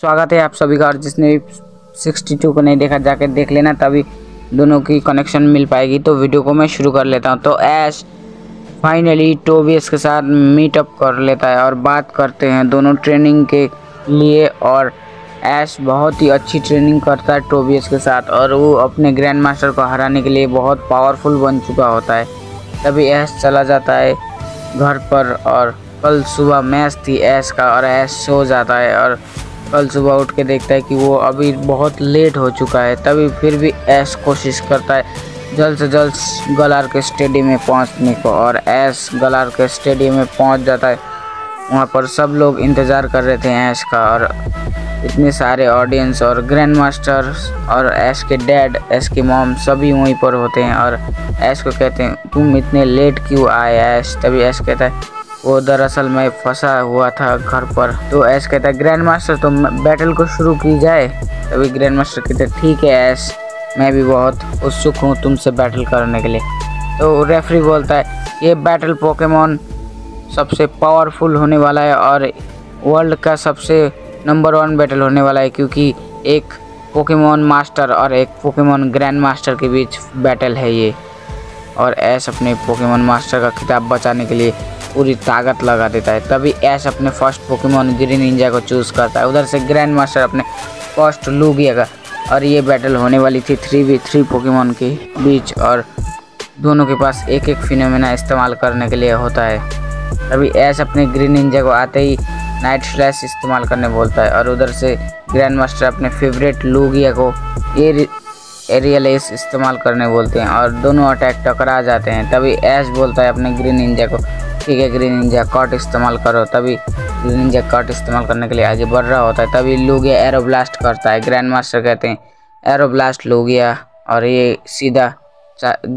स्वागत है आप सभी का और जिसने सिक्सटी टू को नहीं देखा जाके देख लेना तभी दोनों की कनेक्शन मिल पाएगी तो वीडियो को मैं शुरू कर लेता हूँ तो ऐश फाइनली टोबियस के साथ मीटअप कर लेता है और बात करते हैं दोनों ट्रेनिंग के लिए और ऐश बहुत ही अच्छी ट्रेनिंग करता है टोबियस के साथ और वो अपने ग्रैंड मास्टर को हराने के लिए बहुत पावरफुल बन चुका होता है तभी ऐश चला जाता है घर पर और कल सुबह मैच थी ऐश का और ऐश सो जाता है और कल सुबह उठ के देखता है कि वो अभी बहुत लेट हो चुका है तभी फिर भी ऐश कोशिश करता है जल्द से जल्द गलार के स्टेडियम में पहुंचने को और ऐश गलार के स्टेडियम में पहुंच जाता है वहाँ पर सब लोग इंतज़ार कर रहे थे ऐश का और इतने सारे ऑडियंस और ग्रैंड मास्टर और ऐश के डैड ऐश के मॉम सभी वहीं पर होते हैं और ऐश को कहते हैं तुम इतने लेट क्यों आए ऐश तभी ऐश कहता है वो दरअसल मैं फंसा हुआ था घर पर तो ऐश कहता है ग्रैंड मास्टर तो बैटल को शुरू की जाए तभी ग्रैंड मास्टर कहते ठीक है ऐस मैं भी बहुत उत्सुक हूँ तुमसे बैटल करने के लिए तो रेफरी बोलता है ये बैटल पोकेमोन सबसे पावरफुल होने वाला है और वर्ल्ड का सबसे नंबर वन बैटल होने वाला है क्योंकि एक पोकेमोन मास्टर और एक पोकेमोन ग्रैंड मास्टर के बीच बैटल है ये और ऐस अपने पोकेमोन मास्टर का खिताब बचाने के लिए पूरी ताकत लगा देता है तभी ऐश अपने फर्स्ट पोकेमोन ग्रीन इंजा को चूज़ करता है उधर से ग्रैंड मास्टर अपने फर्स्ट लूगिया का और ये बैटल होने वाली थी थ्री वी थ्री पोकेमोन के बीच और दोनों के पास एक एक फिनोमेना इस्तेमाल करने के लिए होता है तभी ऐश अपने ग्रीन इंजा को आते ही नाइट फ्लैश इस्तेमाल करने बोलता है और उधर से ग्रैंड मास्टर अपने फेवरेट लूगिया को ये एरियल एस इस्तेमाल करने बोलते हैं और दोनों अटैक टकरा जाते हैं तभी ऐश बोलता है अपने ग्रीन इंजा को ठीक है ग्रीन इंजा कट इस्तेमाल करो तभी ग्रीन इंजा कट इस्तेमाल करने के लिए आगे बढ़ रहा होता है तभी लूगिया एरो ब्लास्ट करता है ग्रैंड मास्टर कहते हैं एरो ब्लास्ट लूगिया और ये सीधा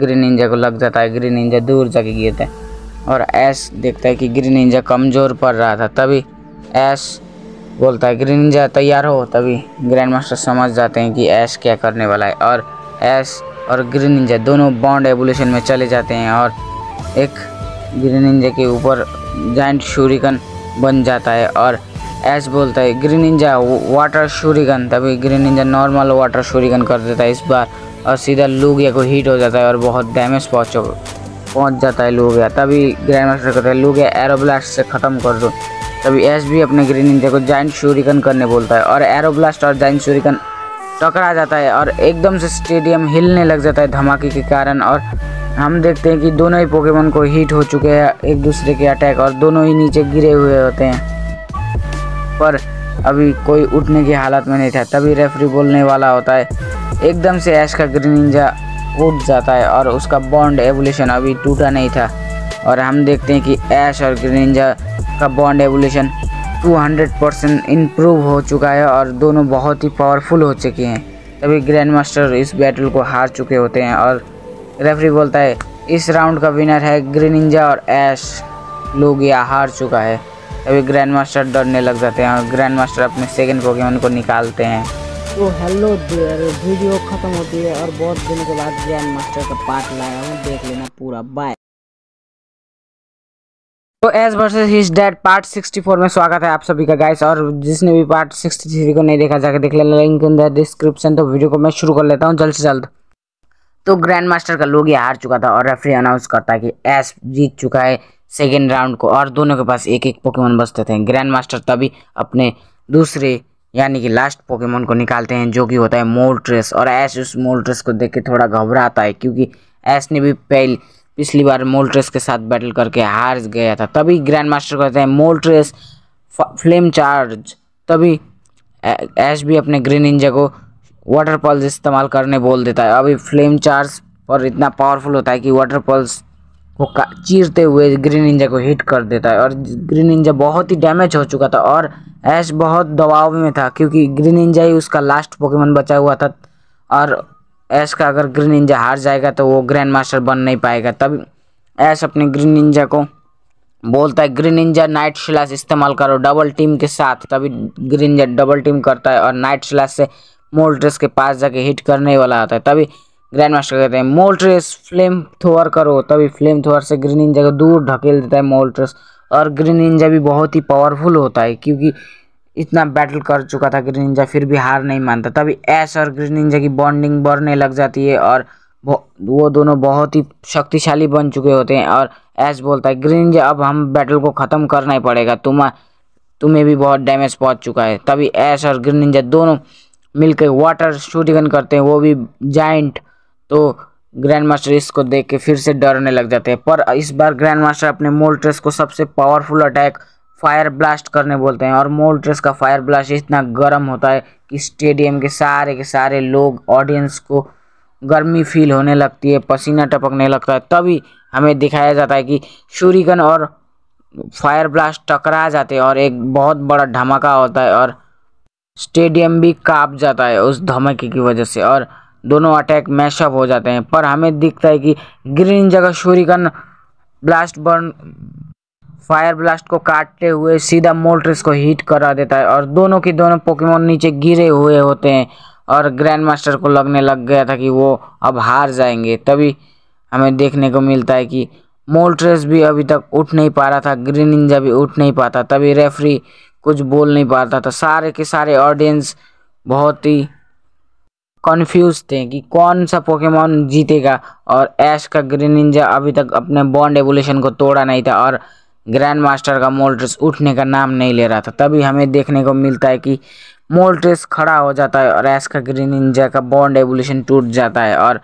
ग्रीन इंजा को लग जाता है ग्रीन इंजा दूर जाके गिरता है और ऐस देखता है कि ग्रीन इंजा कमज़ोर पड़ रहा था तभी एस बोलता है ग्रीन इंजा तैयार हो तभी ग्रैंड मास्टर समझ जाते हैं कि एस क्या करने वाला है और एस और ग्रीन इंजा दोनों बॉन्ड एवोल्यूशन में चले जाते हैं और एक ग्रीन इंजा के ऊपर जॉइंट शुरिकन बन जाता है और एस बोलता है ग्रीन इंजा वाटर शुरिकन तभी Greninja normal water shuriken कर देता है इस बार और सीधा लूगिया को हीट हो जाता है और बहुत डैमेज पहुँच पहुँच जाता है लूगिया तभी ग्रैंड मास्टर कहता है लूगिया एरोब्लास्ट से ख़त्म कर दो तभी एस भी अपने ग्रीन इंजा को जॉइंट शुरिकन करने बोलता है और एरोब्लास्ट और जॉइंट शुरिकन टकरा जाता है और एकदम से स्टेडियम हिलने लग जाता है धमाके के कारण और हम देखते हैं कि दोनों ही पोकेमोन को हीट हो चुके हैं एक दूसरे के अटैक और दोनों ही नीचे गिरे हुए होते हैं पर अभी कोई उठने की हालत में नहीं था तभी रेफरी बोलने वाला होता है एकदम से ऐश का ग्रीनजा उठ जाता है और उसका बॉन्ड एवोल्यूशन अभी टूटा नहीं था और हम देखते हैं कि ऐश और ग्रीनिंजा का बॉन्ड एवोल्यूशन 200 परसेंट इम्प्रूव हो चुका है और दोनों बहुत ही पावरफुल हो चुके हैं तभी ग्रैंड मास्टर इस बैटल को हार चुके होते हैं और रेफरी बोलता है इस राउंड का विनर है ग्रीन इंजा और ऐश लोग यह हार चुका है तभी ग्रैंड मास्टर डरने लग जाते हैं और ग्रैंड मास्टर अपने सेकेंड पोकेमोन उनको निकालते हैं तो हेलो देर वीडियो ख़त्म होती है और बहुत दिनों के बाद ग्रैंड मास्टर का पार्ट लाया हूँ देख लेना पूरा बाय तो Ash versus his dad part 64 में स्वागत है आप सभी का गाइस और जिसने भी पार्ट 63 को नहीं देखा जाके देख ले लिंक इन द डिस्क्रिप्शन तो वीडियो को मैं शुरू कर लेता हूँ जल्द से जल्द तो ग्रैंड मास्टर का लोग ये हार चुका था और रेफरी अनाउंस करता है कि एस जीत चुका है सेकेंड राउंड को और दोनों के पास एक एक पोकेमोन बचते थे ग्रैंड मास्टर तभी अपने दूसरे यानी कि लास्ट पोकेमोन को निकालते हैं जो कि होता है मोल्ट्रेस और एस उस मोल्ट्रेस को देख के थोड़ा घबराता है क्योंकि एस ने भी पहले पिछली बार मोल्ट्रेस के साथ बैटल करके हार गया था तभी ग्रैंड मास्टर कहते हैं मोल्ट्रेस फ्लेम चार्ज तभी एश भी अपने ग्रीन इंजा को वाटर पल्स इस्तेमाल करने बोल देता है अभी फ्लेम चार्ज पर इतना पावरफुल होता है कि वाटर पल्स को चीरते हुए ग्रीन इंजा को हिट कर देता है और ग्रीन इंजा बहुत ही डैमेज हो चुका था और ऐश बहुत दबाव में था क्योंकि ग्रीन इंजा ही उसका लास्ट पोकेमन बचा हुआ था और ऐश का अगर ग्रीन निंजा हार जाएगा तो वो ग्रैंड मास्टर बन नहीं पाएगा तब ऐश अपने ग्रीन निंजा को बोलता है ग्रीन निंजा नाइट शिलास इस्तेमाल करो डबल टीम के साथ तभी ग्रीन निंजा डबल टीम करता है और नाइट शिलास से मोल्ट्रेस के पास जाके हिट करने वाला आता है तभी ग्रैंड मास्टर कहते हैं मोल्ट्रेस फ्लेम थ्रोअर करो तभी फ्लेम थ्रोअर से ग्रीन निंजा को दूर ढकेल देता है मोल्ट्रेस और ग्रीन निंजा भी बहुत ही पावरफुल होता है क्योंकि इतना बैटल कर चुका था ग्रीन निंजा फिर भी हार नहीं मानता तभी ऐश और ग्रीन निंजा की बॉन्डिंग बढ़ने लग जाती है और वो दोनों बहुत ही शक्तिशाली बन चुके होते हैं और ऐश बोलता है ग्रीन निंजा अब हम बैटल को ख़त्म करना ही पड़ेगा तुम तुम्हें भी बहुत डैमेज पहुँच चुका है तभी ऐश और ग्रीन निंजा दोनों मिलकर वाटर शूटिंग करते हैं वो भी जाइंट तो ग्रैंड मास्टर इसको देख के फिर से डरने लग जाते हैं पर इस बार ग्रैंड मास्टर अपने मोल्ट्रेस को सबसे पावरफुल अटैक फायर ब्लास्ट करने बोलते हैं और मोल्ट्रेस का फायर ब्लास्ट इतना गर्म होता है कि स्टेडियम के सारे के सारे लोग ऑडियंस को गर्मी फील होने लगती है पसीना टपकने लगता है तभी हमें दिखाया जाता है कि शुरीगन और फायर ब्लास्ट टकरा जाते हैं और एक बहुत बड़ा धमाका होता है और स्टेडियम भी काँप जाता है उस धमाके की वजह से और दोनों अटैक मैशअप हो जाते हैं पर हमें दिखता है कि Greninja shuriken blast burn fire blast को काटते हुए सीधा मोल्ट्रिस को हीट करा देता है और दोनों की दोनों पोकेमोन नीचे गिरे हुए होते हैं और ग्रैंड मास्टर को लगने लग गया था कि वो अब हार जाएंगे तभी हमें देखने को मिलता है कि मोल्ट्रेस भी अभी तक उठ नहीं पा रहा था ग्रीन इंजा भी उठ नहीं पाता तभी रेफरी कुछ बोल नहीं पाता था सारे के सारे ऑडियंस बहुत ही कन्फ्यूज थे कि कौन सा पोकेमोन जीतेगा और ऐश का ग्रीन इंजा अभी तक अपने बॉन्ड एवोल्यूशन को तोड़ा नहीं था और ग्रैंड मास्टर का मोल्ट्रेस उठने का नाम नहीं ले रहा था तभी हमें देखने को मिलता है कि मोल्ट्रेस खड़ा हो जाता है और एस का ग्रीन इंजा का बॉन्ड एवोल्यूशन टूट जाता है और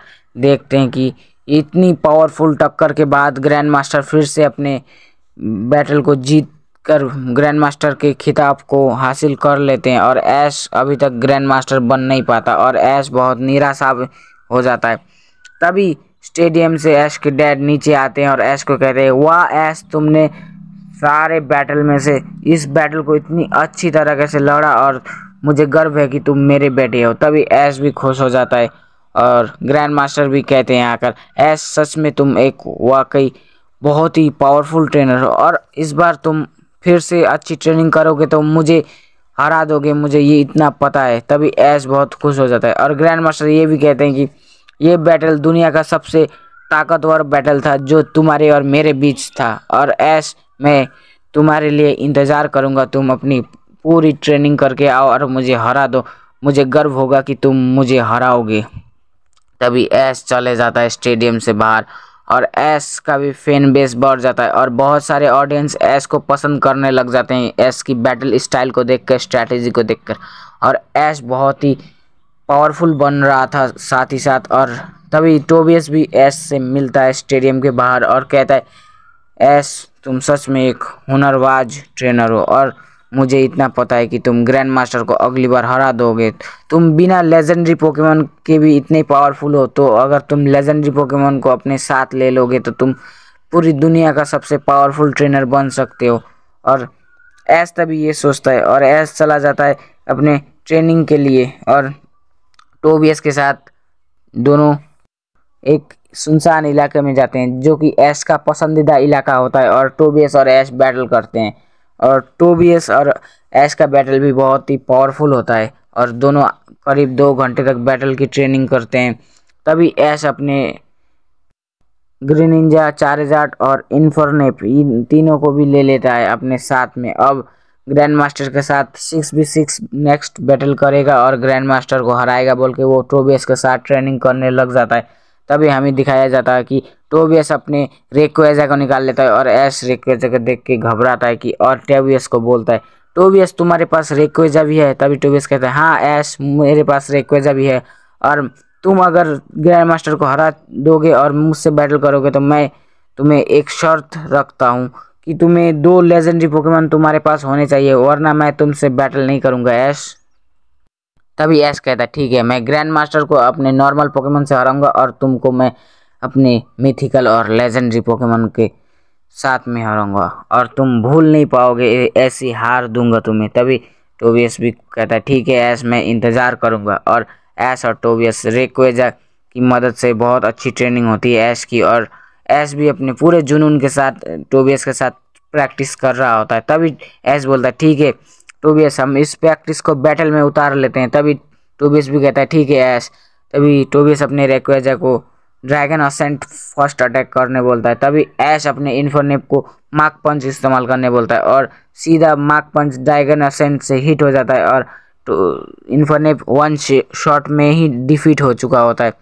देखते हैं कि इतनी पावरफुल टक्कर के बाद ग्रैंड मास्टर फिर से अपने बैटल को जीत कर ग्रैंड मास्टर के खिताब को हासिल कर लेते हैं और ऐश अभी तक ग्रैंड मास्टर बन नहीं पाता और ऐश बहुत निराशा हो जाता है तभी स्टेडियम से ऐश के डैड नीचे आते हैं और ऐश को कहते हैं वाह ऐश तुमने सारे बैटल में से इस बैटल को इतनी अच्छी तरह से लड़ा और मुझे गर्व है कि तुम मेरे बेटे हो तभी ऐश भी खुश हो जाता है और ग्रैंड मास्टर भी कहते हैं आकर ऐश सच में तुम एक वाकई बहुत ही पावरफुल ट्रेनर हो और इस बार तुम फिर से अच्छी ट्रेनिंग करोगे तो मुझे हरा दोगे मुझे ये इतना पता है तभी ऐश बहुत खुश हो जाता है और ग्रैंड मास्टर ये भी कहते हैं कि ये बैटल दुनिया का सबसे ताकतवर बैटल था जो तुम्हारे और मेरे बीच था और ऐश मैं तुम्हारे लिए इंतज़ार करूँगा तुम अपनी पूरी ट्रेनिंग करके आओ और मुझे हरा दो मुझे गर्व होगा कि तुम मुझे हराओगे तभी ऐश चले जाता है स्टेडियम से बाहर और ऐश का भी फैन बेस बढ़ जाता है और बहुत सारे ऑडियंस ऐश को पसंद करने लग जाते हैं ऐश की बैटल स्टाइल को देख कर स्ट्रैटेजी को देख कर और ऐश बहुत ही पावरफुल बन रहा था साथ ही साथ और तभी टोबियस भी ऐश से मिलता है स्टेडियम के बाहर और कहता है ऐश तुम सच में एक हुनरबाज ट्रेनर हो और मुझे इतना पता है कि तुम ग्रैंड मास्टर को अगली बार हरा दोगे तुम बिना लेजेंडरी पोकेमोन के भी इतने पावरफुल हो तो अगर तुम लेजेंडरी पोकेमोन को अपने साथ ले लोगे तो तुम पूरी दुनिया का सबसे पावरफुल ट्रेनर बन सकते हो और ऐस तभी ये सोचता है और ऐस चला जाता है अपने ट्रेनिंग के लिए और टोबियस के साथ दोनों एक सुनसान इलाके में जाते हैं जो कि एस का पसंदीदा इलाका होता है और टोबियस और एस बैटल करते हैं और टोबियस और एस का बैटल भी बहुत ही पावरफुल होता है और दोनों करीब दो घंटे तक बैटल की ट्रेनिंग करते हैं तभी एस अपने ग्रीन इंजा और इन्फोरनेप इन तीनों को भी ले लेता है अपने साथ में अब ग्रैंड मास्टर के साथ six by six next battle करेगा और ग्रैंड मास्टर को हराएगा बोल के वो टोबियस के साथ ट्रेनिंग करने लग जाता है तभी हमें दिखाया जाता है कि टोबियस अपने रिक्वेजा को निकाल लेता है और एस रिक्वेजा को देख के घबराता है कि और टेबियस को बोलता है टोबियस तुम्हारे पास रिक्वेजा भी है तभी टोबियस कहता है हाँ एस मेरे पास रिक्वेजा भी है और तुम अगर ग्रैंड मास्टर को हरा दोगे और मुझसे बैटल करोगे तो मैं तुम्हें एक शर्त रखता हूँ कि तुम्हें दो लेजेंडरी पोकेमॉन तुम्हारे पास होने चाहिए वरना मैं तुमसे बैटल नहीं करूँगा ऐश तभी ऐश कहता है ठीक है मैं ग्रैंड मास्टर को अपने नॉर्मल पोकेमोन से हराऊंगा और तुमको मैं अपने मिथिकल और लेजेंडरी पोकेमोन के साथ में हराऊंगा और तुम भूल नहीं पाओगे ऐसी हार दूंगा तुम्हें तभी टोबियस भी कहता है ठीक है ऐश मैं इंतज़ार करूंगा और ऐश और टोबियस रेक्वेजा की मदद से बहुत अच्छी ट्रेनिंग होती है ऐश की और ऐश भी अपने पूरे जुनून के साथ टोबियस के साथ प्रैक्टिस कर रहा होता है तभी ऐश बोलता है ठीक है टोबियस एस हम इस प्रैक्टिस को बैटल में उतार लेते हैं तभी टोबियस भी कहता है ठीक है ऐश तभी टोबियस अपने रेक्वेजा को ड्रैगन असेंट फर्स्ट अटैक करने बोलता है तभी ऐश अपने इन्फोनेप को मार्क पंच इस्तेमाल करने बोलता है और सीधा मार्क पंच ड्रैगन असेंट से हिट हो जाता है और तो इन्फोनेप वन शॉट में ही डिफीट हो चुका होता है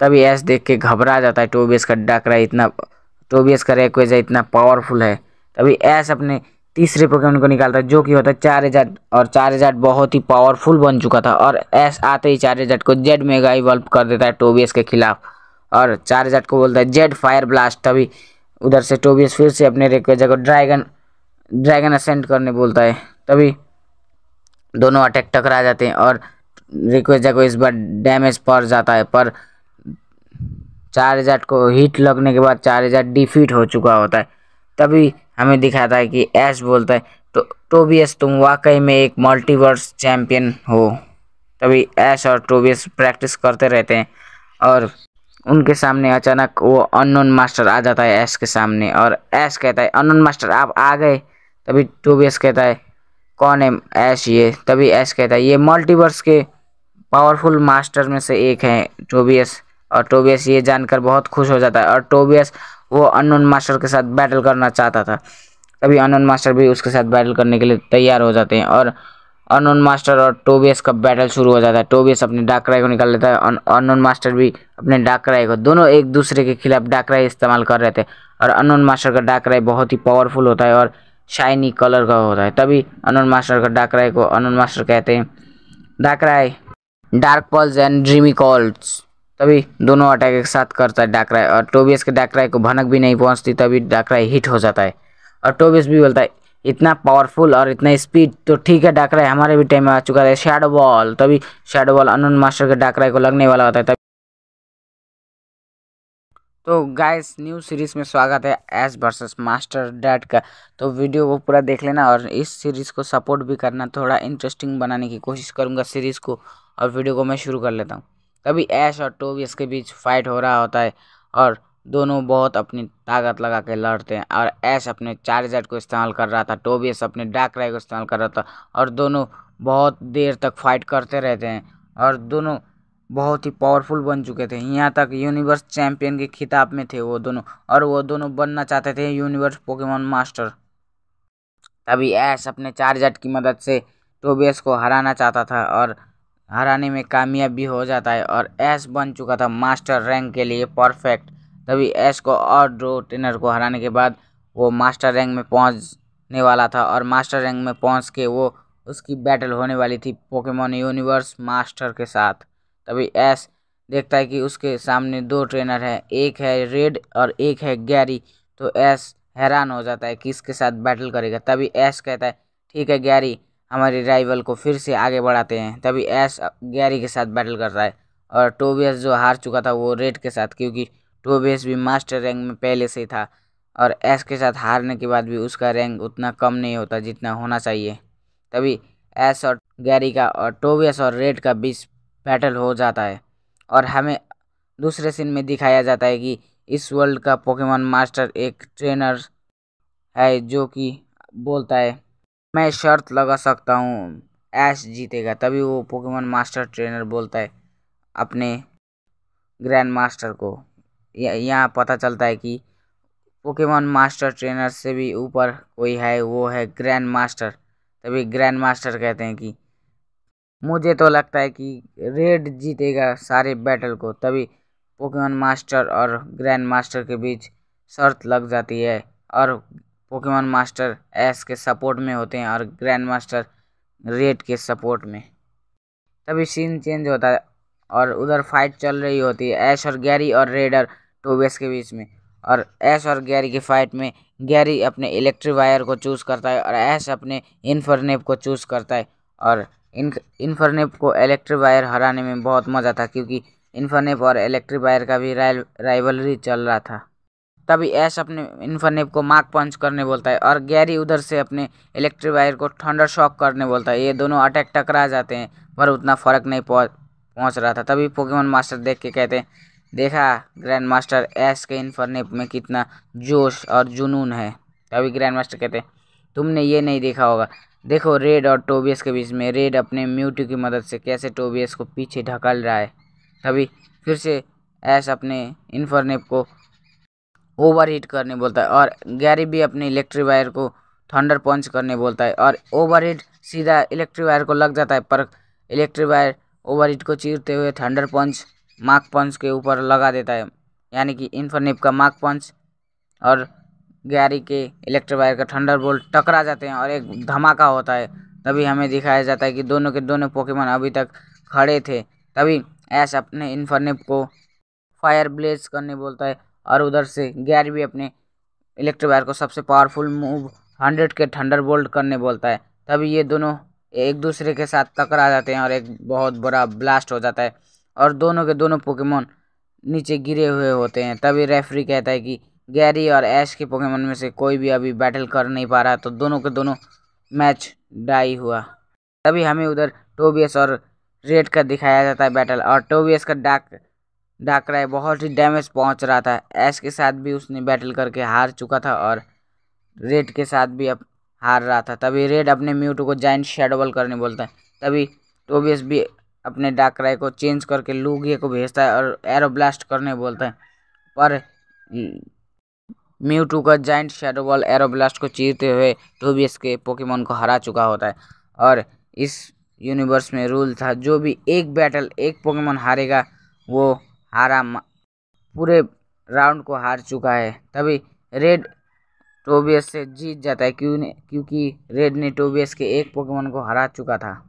तभी ऐश देख के घबरा जाता है टोबियस का डाकरा इतना टोबियस का रेक्वेजा इतना पावरफुल है तभी ऐश अपने तीसरे पोकेमोन को निकालता है जो कि होता है चार हजार और चार हजार बहुत ही पावरफुल बन चुका था और एस आते ही चार हजार को जेड मेगा इवल्व कर देता है टोबियस के खिलाफ और चार हजार को बोलता है जेड फायर ब्लास्ट तभी उधर से टोबियस फिर से अपने रेक्वेजा को ड्रैगन ड्रैगन असेंड करने बोलता है तभी दोनों अटैक टकरा जाते हैं और रिक्वेजा को इस बार डैमेज पड़ जाता है पर चार हजार को हिट लगने के बाद चार हजार डिफीट हो चुका होता है तभी हमें दिखाता है कि ऐश बोलता है तो टोबियस तुम वाकई में एक मल्टीवर्स चैम्पियन हो तभी ऐश और टोबियस प्रैक्टिस करते रहते हैं और उनके सामने अचानक वो अननोन मास्टर आ जाता है ऐश के सामने और ऐश कहता है अननोन मास्टर आप आ गए तभी टोबियस कहता है कौन है ऐश ये तभी ऐश कहता है ये मल्टीवर्स के पावरफुल मास्टर में से एक है टोबियस और टोबियस ये जानकर बहुत खुश हो जाता है और टोबियस वो अनोन मास्टर के साथ बैटल करना चाहता था तभी अनोन मास्टर भी उसके साथ बैटल करने के लिए तैयार हो जाते हैं और अनोन मास्टर और टोबियस का बैटल शुरू हो जाता है टोबियस अपने डाक राय को निकाल लेता है अनोन मास्टर भी अपने डाक राय को दोनों एक दूसरे के खिलाफ डाक राय इस्तेमाल कर रहे थे और अनोन मास्टर का डाक राय बहुत ही पावरफुल होता है और शाइनी कलर का होता है तभी अनोन मास्टर का डाक राय को अनोन मास्टर कहते हैं Darkrai dark pulse and dreamy calls तभी दोनों अटैक एक साथ करता है डाकराय और टोबियस के डाकराय को भनक भी नहीं पहुंचती तभी डाकराय हिट हो जाता है और टोबियस भी बोलता है इतना पावरफुल और इतना स्पीड तो ठीक है डाकराय हमारे भी टाइम में आ चुका है शेडो बॉल तभी शेडो बॉल अनन मास्टर के डाकराय को लगने वाला होता है तभी तो गाइस न्यू सीरीज़ में स्वागत है एस वर्सेस मास्टर डैड का तो वीडियो को पूरा देख लेना और इस सीरीज़ को सपोर्ट भी करना थोड़ा इंटरेस्टिंग बनाने की कोशिश करूँगा सीरीज़ को और वीडियो को मैं शुरू कर लेता हूँ कभी ऐश और टोबी इसके बीच फाइट हो रहा होता है और दोनों बहुत अपनी ताकत लगा के लड़ते हैं और ऐश अपने चार को इस्तेमाल कर रहा था टोबियस अपने डाक राय को इस्तेमाल कर रहा था और दोनों बहुत देर तक फाइट करते रहते हैं और दोनों बहुत ही पावरफुल बन चुके थे यहाँ तक यूनिवर्स चैम्पियन के खिताब में थे वो दोनों और वो दोनों बनना चाहते थे यूनिवर्स पोकेमोन मास्टर तभी ऐश अपने चार्जर की मदद से टोबियस को हराना चाहता था और हराने में कामयाब भी हो जाता है और एस बन चुका था मास्टर रैंक के लिए परफेक्ट तभी एस को और ड्रो टेनर को हराने के बाद वो मास्टर रैंक में पहुंचने वाला था और मास्टर रैंक में पहुंच के वो उसकी बैटल होने वाली थी पोकेमोन यूनिवर्स मास्टर के साथ तभी एस देखता है कि उसके सामने दो ट्रेनर हैं एक है रेड और एक है गैरी तो एस हैरान हो जाता है कि इसके साथ बैटल करेगा तभी एस कहता है ठीक है गैरी हमारे राइवल को फिर से आगे बढ़ाते हैं तभी एस गैरी के साथ बैटल करता है और टोबियस जो हार चुका था वो रेड के साथ क्योंकि टोबियस भी मास्टर रैंक में पहले से ही था और एस के साथ हारने के बाद भी उसका रैंक उतना कम नहीं होता जितना होना चाहिए तभी एस और गैरी का और टोबियस और रेड का बीच बैटल हो जाता है और हमें दूसरे सीन में दिखाया जाता है कि इस वर्ल्ड का पोकेमॉन मास्टर एक ट्रेनर है जो कि बोलता है मैं शर्त लगा सकता हूँ ऐश जीतेगा तभी वो पोकेमोन मास्टर ट्रेनर बोलता है अपने ग्रैंड मास्टर को यहाँ पता चलता है कि पोकेमोन मास्टर ट्रेनर से भी ऊपर कोई है वो है ग्रैंड मास्टर तभी ग्रैंड मास्टर कहते हैं कि मुझे तो लगता है कि रेड जीतेगा सारे बैटल को तभी पोकेमोन मास्टर और ग्रैंड मास्टर के बीच शर्त लग जाती है और पोकेमोन मास्टर एस के सपोर्ट में होते हैं और ग्रैंड मास्टर रेड के सपोर्ट में तभी सीन चेंज होता है और उधर फाइट चल रही होती है ऐश और गैरी और रेडर टोबेस के बीच में और ऐश और गैरी की फाइट में गैरी अपने इलेक्ट्रिक वायर को चूज़ करता है और ऐश अपने इन्फरनेप को चूज़ करता है और इन इन्फरनेप को इलेक्ट्रिक वायर हराने में बहुत मज़ा था क्योंकि इन्फरनेप और इलेक्ट्रिक वायर का भी राइवलरी चल रहा था तभी ऐश अपने इन्फरनेप को मार्क पंच करने बोलता है और गैरी उधर से अपने इलेक्ट्रिक वायर को थंडर शॉक करने बोलता है ये दोनों अटैक टकरा जाते हैं पर उतना फ़र्क नहीं पहुँच पहुँच रहा था तभी पोकेमोन मास्टर देख के कहते हैं देखा ग्रैंड मास्टर ऐश के इन्फरनेप में कितना जोश और जुनून है तभी ग्रैंड मास्टर कहते हैं तुमने ये नहीं देखा होगा देखो रेड और टोबियस के बीच में रेड अपने म्यूट की मदद से कैसे टोबियस को पीछे ढकल रहा है तभी फिर से ऐश अपने इन्फरनेप को ओवर हीट करने बोलता है और गैरी भी अपने इलेक्ट्रिक वायर को थंडर पंच करने बोलता है और ओवर हीट सीधा इलेक्ट्रिक वायर को लग जाता है पर इलेक्ट्रिक वायर ओवर हीट को चीरते हुए थंडर पंच मार्क पंच के ऊपर लगा देता है यानी कि इन्फोनिप का मार्क पंच और गैरी के इलेक्ट्रिक वायर का थंडर बोल्ट टकरा जाते हैं और एक धमाका होता है तभी हमें दिखाया जाता है कि दोनों के दोनों पोकेमोन अभी तक खड़े थे तभी ऐश अपने इन्फोनिप को फायर ब्लेज करने बोलता है और उधर से गैर भी अपने इलेक्ट्रोवायर को सबसे पावरफुल मूव हंड्रेड के थंडर बोल्ट करने बोलता है तभी ये दोनों एक दूसरे के साथ टकरा जाते हैं और एक बहुत बड़ा ब्लास्ट हो जाता है और दोनों के दोनों पोकेमोन नीचे गिरे हुए होते हैं तभी रेफरी कहता है कि गैरी और ऐश के पोकेमोन में से कोई भी अभी बैटल कर नहीं पा रहा तो दोनों के दोनों मैच डाई हुआ तभी हमें उधर टोबियस और रेड का दिखाया जाता है बैटल और टोबियस का डाक डाकराय बहुत ही डैमेज पहुंच रहा था ऐश के साथ भी उसने बैटल करके हार चुका था और रेड के साथ भी अब हार रहा था तभी रेड अपने म्यूट को जॉइंट शेडोबल करने बोलता है तभी टोबियस भी अपने डाकराय को चेंज करके लूगे को भेजता है और एरो ब्लास्ट करने बोलता है पर म्यूटू का giant shadow ball aeroblast को चीरते हुए टोबियस के पोकेमोन को हरा चुका होता है और इस यूनिवर्स में रूल था जो भी एक बैटल एक पोकेमोन हारेगा वो हारा पूरे राउंड को हार चुका है तभी रेड टोबियस से जीत जाता है क्यों क्योंकि रेड ने टोबियस के एक पोकेमोन को हरा चुका था